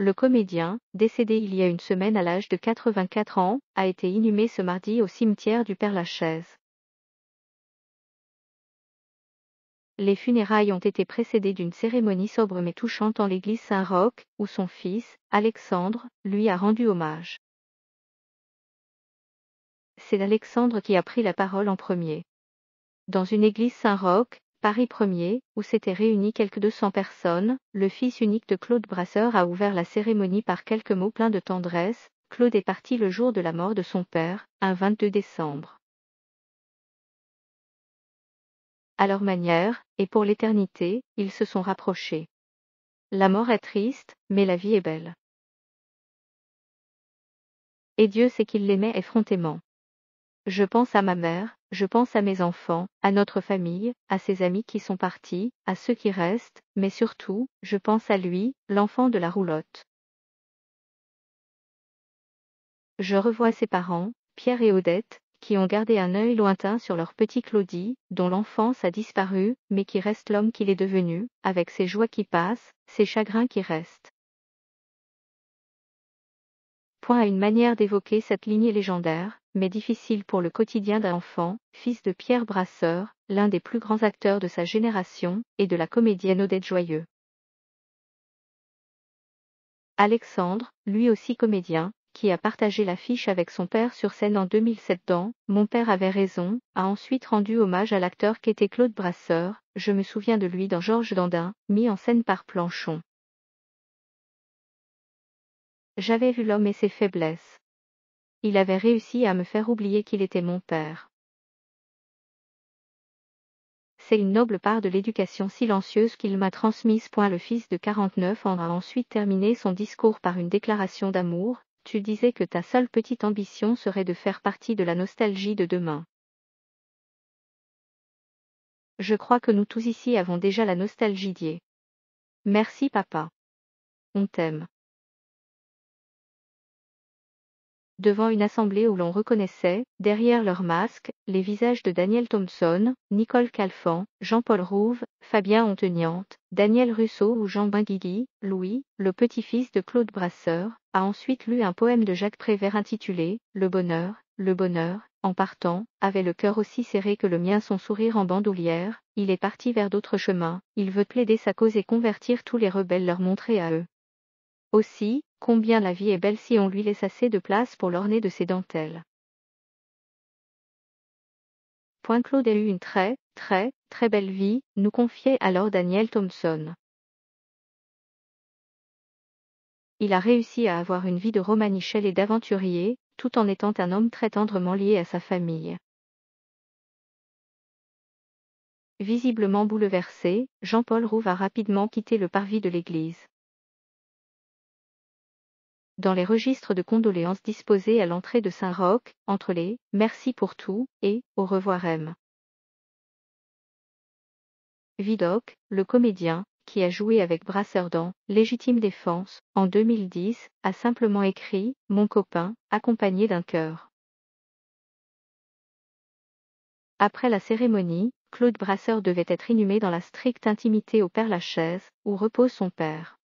Le comédien, décédé il y a une semaine à l'âge de 84 ans, a été inhumé ce mardi au cimetière du Père-Lachaise. Les funérailles ont été précédées d'une cérémonie sobre mais touchante en l'église Saint-Roch, où son fils, Alexandre, lui a rendu hommage. C'est Alexandre qui a pris la parole en premier. Dans une église Saint-Roch, Paris 1er, où s'étaient réunis quelques 200 personnes, le fils unique de Claude Brasseur a ouvert la cérémonie par quelques mots pleins de tendresse. Claude est parti le jour de la mort de son père, un 22 décembre. À leur manière, et pour l'éternité, ils se sont rapprochés. La mort est triste, mais la vie est belle. Et Dieu sait qu'il l'aimait effrontément. Je pense à ma mère, je pense à mes enfants, à notre famille, à ses amis qui sont partis, à ceux qui restent, mais surtout, je pense à lui, l'enfant de la roulotte. Je revois ses parents, Pierre et Odette, qui ont gardé un œil lointain sur leur petit Claudie, dont l'enfance a disparu, mais qui reste l'homme qu'il est devenu, avec ses joies qui passent, ses chagrins qui restent. Point à une manière d'évoquer cette lignée légendaire, mais difficile pour le quotidien d'un enfant, fils de Pierre Brasseur, l'un des plus grands acteurs de sa génération, et de la comédienne Odette Joyeux. Alexandre, lui aussi comédien, qui a partagé l'affiche avec son père sur scène en 2007 dans Mon père avait raison, a ensuite rendu hommage à l'acteur qu'était Claude Brasseur, je me souviens de lui dans Georges Dandin, mis en scène par Planchon. J'avais vu l'homme et ses faiblesses. Il avait réussi à me faire oublier qu'il était mon père. C'est une noble part de l'éducation silencieuse qu'il m'a transmise. le fils de 49 en a ensuite terminé son discours par une déclaration d'amour. Tu disais que ta seule petite ambition serait de faire partie de la nostalgie de demain. Je crois que nous tous ici avons déjà la nostalgie d'hier. Merci papa. On t'aime. devant une assemblée où l'on reconnaissait, derrière leurs masques, les visages de Daniel Thompson, Nicole Calfan, Jean-Paul Rouve, Fabien Onteniante, Daniel Russo ou Jean Benguigui, Louis, le petit-fils de Claude Brasseur, a ensuite lu un poème de Jacques Prévert intitulé Le bonheur, le bonheur, en partant, avait le cœur aussi serré que le mien son sourire en bandoulière, il est parti vers d'autres chemins, il veut plaider sa cause et convertir tous les rebelles leur montrer à eux. Aussi, Combien la vie est belle si on lui laisse assez de place pour l'orner de ses dentelles. Point Claude a eu une très, très, très belle vie, nous confiait alors Daniel Thompson. Il a réussi à avoir une vie de romanichel et d'aventurier, tout en étant un homme très tendrement lié à sa famille. Visiblement bouleversé, Jean-Paul Rouve a rapidement quitté le parvis de l'église dans les registres de condoléances disposés à l'entrée de Saint-Roch, entre les Merci pour tout et Au revoir M. Vidocq, le comédien, qui a joué avec Brasseur dans Légitime Défense en 2010, a simplement écrit Mon copain, accompagné d'un cœur. Après la cérémonie, Claude Brasseur devait être inhumé dans la stricte intimité au Père-Lachaise, où repose son père.